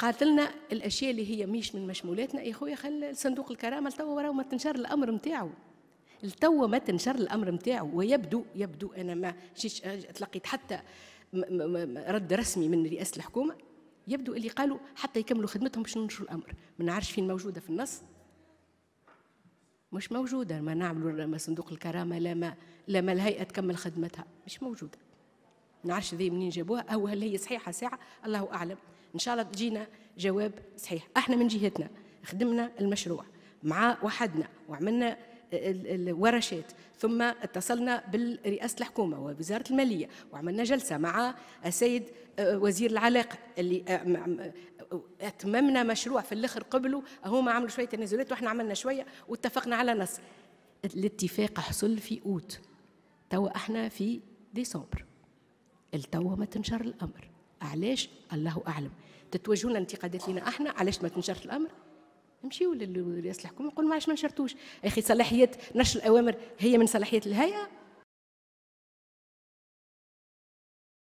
قاتلنا الاشياء اللي هي مش من مشمولاتنا يا خويا خل صندوق الكرامه لتوا راهو ما تنشر الامر نتاعو لتوا ما تنشر الامر نتاعو ويبدو يبدو انا ما تلقيت حتى رد رسمي من رئاسه الحكومه يبدو اللي قالوا حتى يكملوا خدمتهم باش ننشروا الامر ما نعرفش فين موجوده في النص مش موجوده ما نعملوا صندوق الكرامه لا ما لا ما الهيئه تكمل خدمتها مش موجوده ما نعرفش ذي منين جابوها او هل هي صحيحه ساعه الله اعلم ان شاء الله تجينا جواب صحيح احنا من جهتنا خدمنا المشروع مع وحدنا وعملنا الورشات ثم اتصلنا برئاسة الحكومة ووزارة المالية وعملنا جلسة مع السيد آه، وزير العلاقة اللي آه، آه، اتممنا مشروع في الاخر قبله هما عملوا شوية تنازلات واحنا عملنا شوية واتفقنا على نص الاتفاق حصل في اوت توا احنا في ديسمبر التوا ما تنشر الامر علاش الله اعلم تتوجهون انتقادات لنا احنا علاش ما تنشر الامر نمشيو لرئاسه الحكومه نقول ما علاش ما نشرتوش اخي صلاحيات نشر الاوامر هي من صلاحيات الهيئه